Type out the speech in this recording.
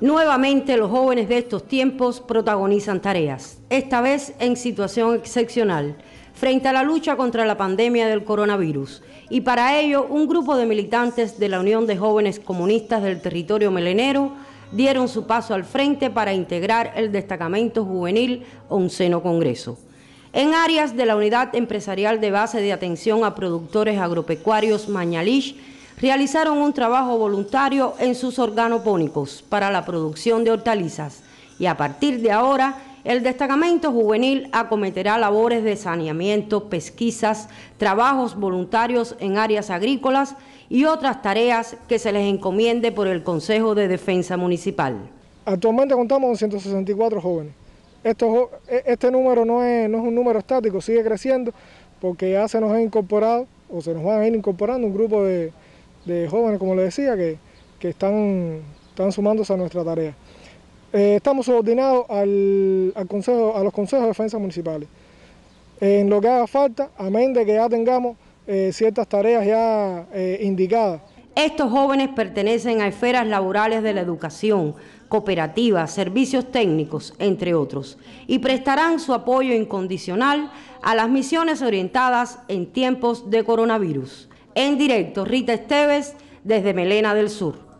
Nuevamente los jóvenes de estos tiempos protagonizan tareas, esta vez en situación excepcional, frente a la lucha contra la pandemia del coronavirus. Y para ello, un grupo de militantes de la Unión de Jóvenes Comunistas del Territorio Melenero dieron su paso al frente para integrar el destacamento juvenil Onceno Congreso. En áreas de la Unidad Empresarial de Base de Atención a Productores Agropecuarios Mañalish realizaron un trabajo voluntario en sus organopónicos para la producción de hortalizas y a partir de ahora el destacamento juvenil acometerá labores de saneamiento, pesquisas, trabajos voluntarios en áreas agrícolas y otras tareas que se les encomiende por el Consejo de Defensa Municipal. Actualmente contamos con 164 jóvenes. E, este número no es, no es un número estático, sigue creciendo porque ya se nos ha incorporado o se nos van a ir incorporando un grupo de, de jóvenes, como les decía, que, están, están sumándose a nuestra tarea. Eh, estamos subordinados al, al consejo, a los consejos de defensa municipales. En lo que haga falta, amén de que ya tengamos eh, ciertas tareas ya eh, indicadas. Estos jóvenes pertenecen a esferas laborales de la educación, cooperativas, servicios técnicos, entre otros, y prestarán su apoyo incondicional a las misiones orientadas en tiempos de coronavirus. En directo, Rita Esteves, desde Melena del Sur.